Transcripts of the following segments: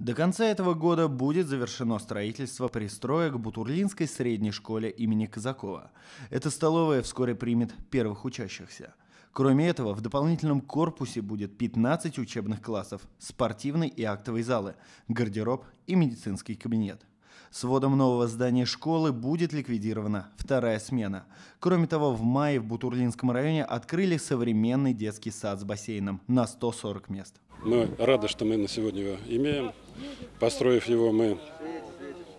До конца этого года будет завершено строительство пристроя к Бутурлинской средней школе имени Казакова. Эта столовая вскоре примет первых учащихся. Кроме этого, в дополнительном корпусе будет 15 учебных классов, спортивный и актовый залы, гардероб и медицинский кабинет. С вводом нового здания школы будет ликвидирована вторая смена. Кроме того, в мае в Бутурлинском районе открыли современный детский сад с бассейном на 140 мест. Мы рады, что мы на сегодня его имеем. Построив его, мы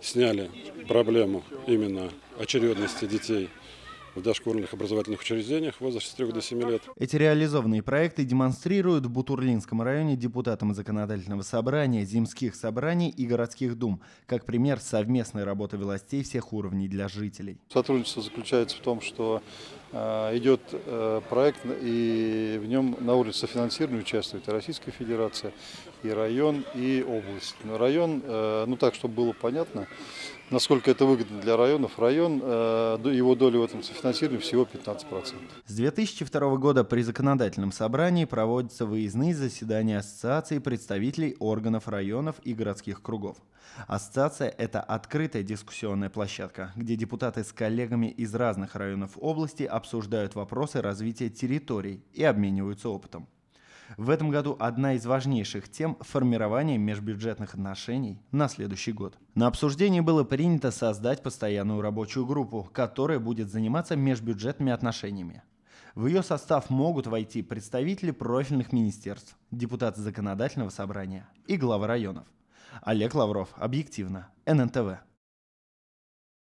сняли проблему именно очередности детей в дошкольных образовательных учреждениях в возрасте с 3 до 7 лет. Эти реализованные проекты демонстрируют в Бутурлинском районе депутатам законодательного собрания, земских собраний и городских дум, как пример совместной работы властей всех уровней для жителей. Сотрудничество заключается в том, что а, идет э, проект, э, и в нем на улице финансирования участвует и Российская Федерация, и район, и область. Но район, э, ну так, чтобы было понятно, насколько это выгодно для районов, район, его доля в этом софинансировании всего 15%. С 2002 года при законодательном собрании проводятся выездные заседания ассоциации представителей органов районов и городских кругов. Ассоциация – это открытая дискуссионная площадка, где депутаты с коллегами из разных районов области обсуждают вопросы развития территорий и обмениваются опытом. В этом году одна из важнейших тем – формирование межбюджетных отношений на следующий год. На обсуждении было принято создать постоянную рабочую группу, которая будет заниматься межбюджетными отношениями. В ее состав могут войти представители профильных министерств, депутаты законодательного собрания и главы районов. Олег Лавров, объективно, ННТВ.